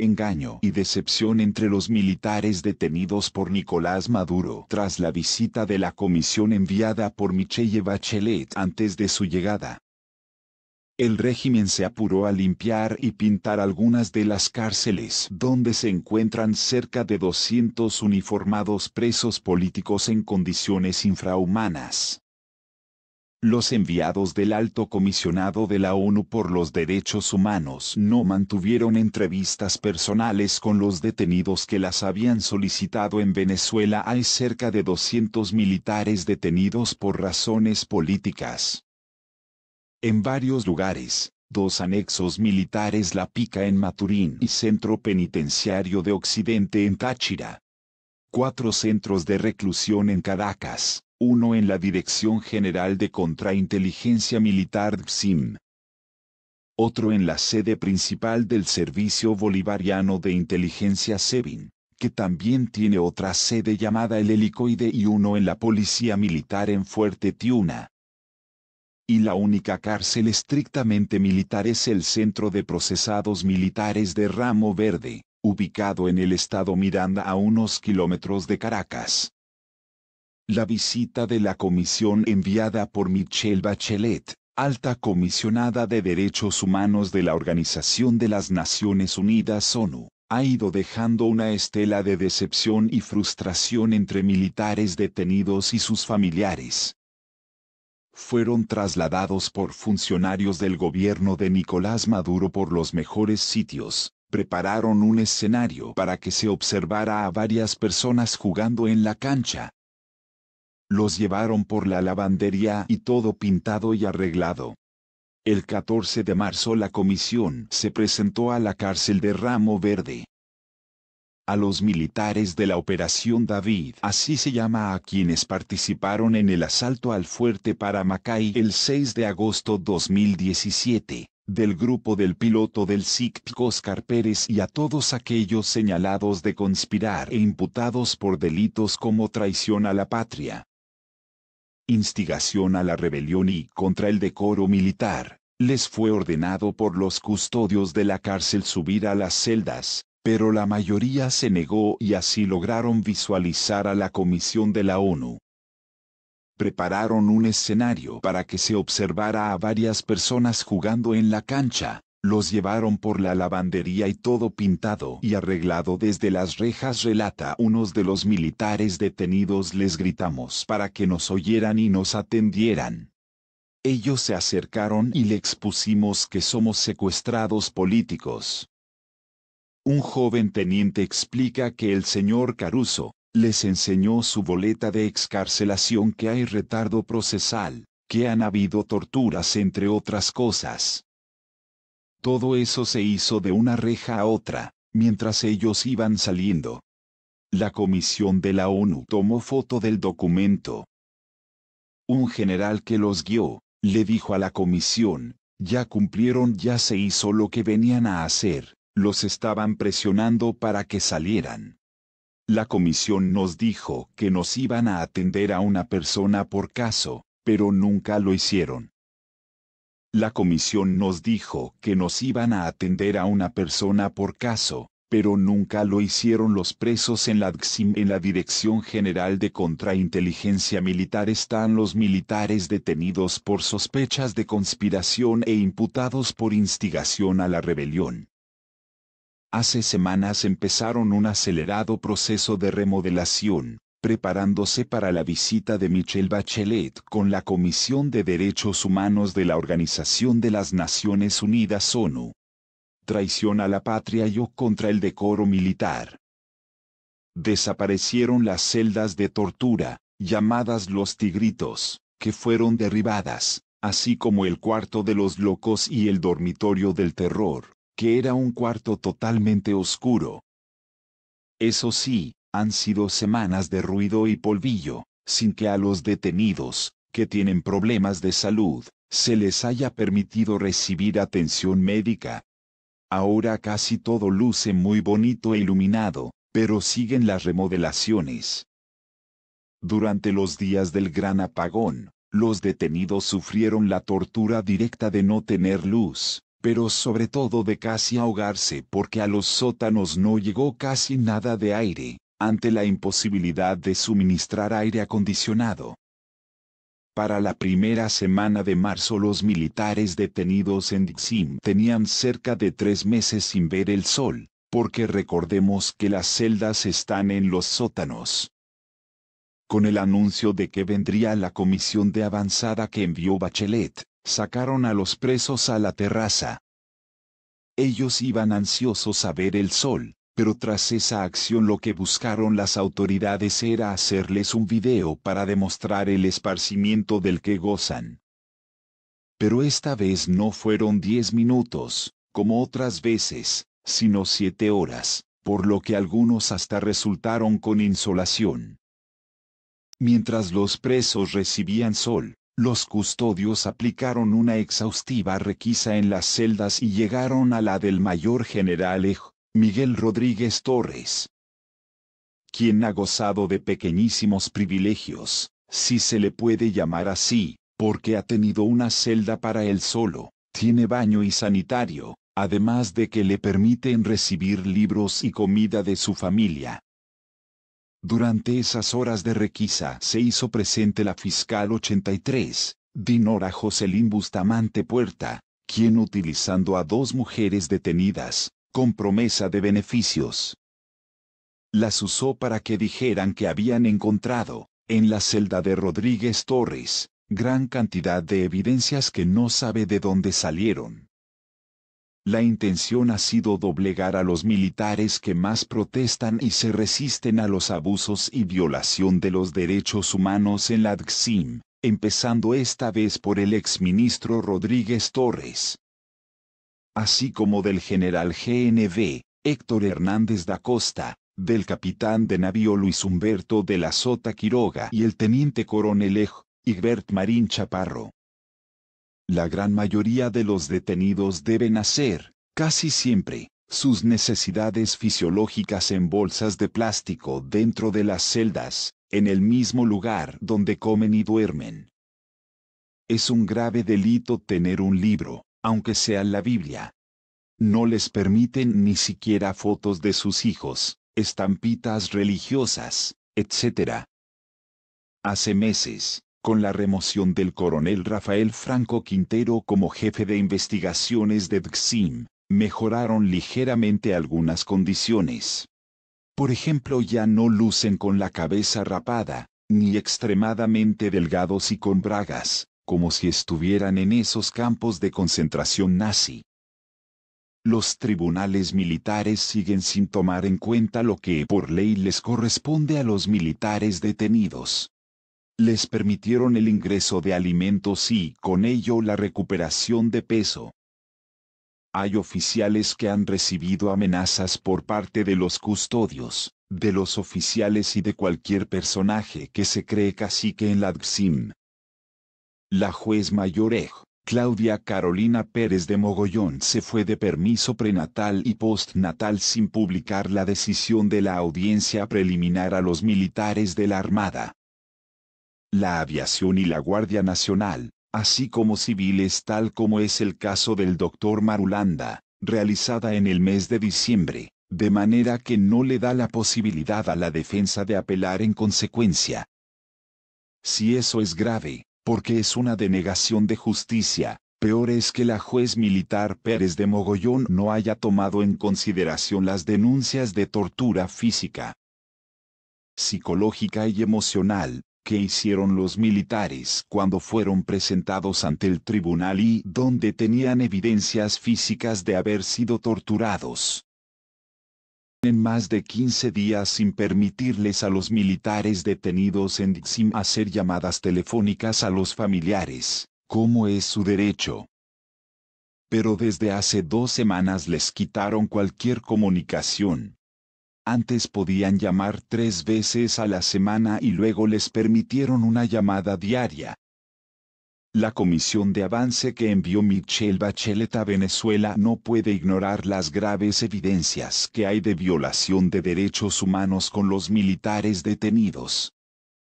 engaño y decepción entre los militares detenidos por Nicolás Maduro tras la visita de la comisión enviada por Michelle Bachelet antes de su llegada. El régimen se apuró a limpiar y pintar algunas de las cárceles donde se encuentran cerca de 200 uniformados presos políticos en condiciones infrahumanas. Los enviados del alto comisionado de la ONU por los Derechos Humanos no mantuvieron entrevistas personales con los detenidos que las habían solicitado en Venezuela. Hay cerca de 200 militares detenidos por razones políticas. En varios lugares, dos anexos militares La Pica en Maturín y Centro Penitenciario de Occidente en Táchira. Cuatro centros de reclusión en Caracas uno en la Dirección General de Contrainteligencia Militar DSIM, otro en la sede principal del Servicio Bolivariano de Inteligencia SEBIN, que también tiene otra sede llamada el Helicoide y uno en la Policía Militar en Fuerte Tiuna. Y la única cárcel estrictamente militar es el Centro de Procesados Militares de Ramo Verde, ubicado en el estado Miranda a unos kilómetros de Caracas la visita de la comisión enviada por Michelle Bachelet, alta comisionada de derechos humanos de la Organización de las Naciones Unidas ONU, ha ido dejando una estela de decepción y frustración entre militares detenidos y sus familiares. Fueron trasladados por funcionarios del gobierno de Nicolás Maduro por los mejores sitios, prepararon un escenario para que se observara a varias personas jugando en la cancha, los llevaron por la lavandería y todo pintado y arreglado. El 14 de marzo la comisión se presentó a la cárcel de Ramo Verde. A los militares de la Operación David, así se llama a quienes participaron en el asalto al fuerte para Macay el 6 de agosto 2017, del grupo del piloto del SICP Oscar Pérez y a todos aquellos señalados de conspirar e imputados por delitos como traición a la patria, instigación a la rebelión y contra el decoro militar, les fue ordenado por los custodios de la cárcel subir a las celdas, pero la mayoría se negó y así lograron visualizar a la Comisión de la ONU. Prepararon un escenario para que se observara a varias personas jugando en la cancha, los llevaron por la lavandería y todo pintado y arreglado desde las rejas relata unos de los militares detenidos les gritamos para que nos oyeran y nos atendieran. Ellos se acercaron y le expusimos que somos secuestrados políticos. Un joven teniente explica que el señor Caruso, les enseñó su boleta de excarcelación que hay retardo procesal, que han habido torturas entre otras cosas. Todo eso se hizo de una reja a otra, mientras ellos iban saliendo. La comisión de la ONU tomó foto del documento. Un general que los guió, le dijo a la comisión, ya cumplieron, ya se hizo lo que venían a hacer, los estaban presionando para que salieran. La comisión nos dijo que nos iban a atender a una persona por caso, pero nunca lo hicieron. La comisión nos dijo que nos iban a atender a una persona por caso, pero nunca lo hicieron los presos en la En la Dirección General de Contrainteligencia Militar están los militares detenidos por sospechas de conspiración e imputados por instigación a la rebelión. Hace semanas empezaron un acelerado proceso de remodelación, preparándose para la visita de Michelle Bachelet con la Comisión de Derechos Humanos de la Organización de las Naciones Unidas ONU. Traición a la patria y o contra el decoro militar. Desaparecieron las celdas de tortura, llamadas los tigritos, que fueron derribadas, así como el cuarto de los locos y el dormitorio del terror, que era un cuarto totalmente oscuro. Eso sí, han sido semanas de ruido y polvillo, sin que a los detenidos, que tienen problemas de salud, se les haya permitido recibir atención médica. Ahora casi todo luce muy bonito e iluminado, pero siguen las remodelaciones. Durante los días del gran apagón, los detenidos sufrieron la tortura directa de no tener luz, pero sobre todo de casi ahogarse porque a los sótanos no llegó casi nada de aire ante la imposibilidad de suministrar aire acondicionado. Para la primera semana de marzo los militares detenidos en Dixim tenían cerca de tres meses sin ver el sol, porque recordemos que las celdas están en los sótanos. Con el anuncio de que vendría la comisión de avanzada que envió Bachelet, sacaron a los presos a la terraza. Ellos iban ansiosos a ver el sol, pero tras esa acción lo que buscaron las autoridades era hacerles un video para demostrar el esparcimiento del que gozan. Pero esta vez no fueron diez minutos, como otras veces, sino siete horas, por lo que algunos hasta resultaron con insolación. Mientras los presos recibían sol, los custodios aplicaron una exhaustiva requisa en las celdas y llegaron a la del mayor general Miguel Rodríguez Torres. Quien ha gozado de pequeñísimos privilegios, si se le puede llamar así, porque ha tenido una celda para él solo, tiene baño y sanitario, además de que le permiten recibir libros y comida de su familia. Durante esas horas de requisa se hizo presente la fiscal 83, Dinora Joselín Bustamante Puerta, quien utilizando a dos mujeres detenidas, con promesa de beneficios. Las usó para que dijeran que habían encontrado, en la celda de Rodríguez Torres, gran cantidad de evidencias que no sabe de dónde salieron. La intención ha sido doblegar a los militares que más protestan y se resisten a los abusos y violación de los derechos humanos en la DXIM, empezando esta vez por el exministro Rodríguez Torres, así como del general GNV, Héctor Hernández da Costa, del capitán de navío Luis Humberto de la Sota Quiroga y el teniente coronel Ej. Higbert Marín Chaparro. La gran mayoría de los detenidos deben hacer, casi siempre, sus necesidades fisiológicas en bolsas de plástico dentro de las celdas, en el mismo lugar donde comen y duermen. Es un grave delito tener un libro, aunque sea la Biblia. No les permiten ni siquiera fotos de sus hijos, estampitas religiosas, etc. Hace meses, con la remoción del coronel Rafael Franco Quintero como jefe de investigaciones de DXIM, mejoraron ligeramente algunas condiciones. Por ejemplo, ya no lucen con la cabeza rapada, ni extremadamente delgados y con bragas, como si estuvieran en esos campos de concentración nazi. Los tribunales militares siguen sin tomar en cuenta lo que por ley les corresponde a los militares detenidos. Les permitieron el ingreso de alimentos y, con ello, la recuperación de peso. Hay oficiales que han recibido amenazas por parte de los custodios, de los oficiales y de cualquier personaje que se cree cacique en la la juez mayorej, Claudia Carolina Pérez de Mogollón se fue de permiso prenatal y postnatal sin publicar la decisión de la audiencia preliminar a los militares de la Armada. La aviación y la Guardia Nacional, así como civiles tal como es el caso del doctor Marulanda, realizada en el mes de diciembre, de manera que no le da la posibilidad a la defensa de apelar en consecuencia. Si eso es grave, porque es una denegación de justicia, peor es que la juez militar Pérez de Mogollón no haya tomado en consideración las denuncias de tortura física, psicológica y emocional, que hicieron los militares cuando fueron presentados ante el tribunal y donde tenían evidencias físicas de haber sido torturados en más de 15 días sin permitirles a los militares detenidos en Dixim hacer llamadas telefónicas a los familiares, como es su derecho. Pero desde hace dos semanas les quitaron cualquier comunicación. Antes podían llamar tres veces a la semana y luego les permitieron una llamada diaria, la comisión de avance que envió Michel Bachelet a Venezuela no puede ignorar las graves evidencias que hay de violación de derechos humanos con los militares detenidos.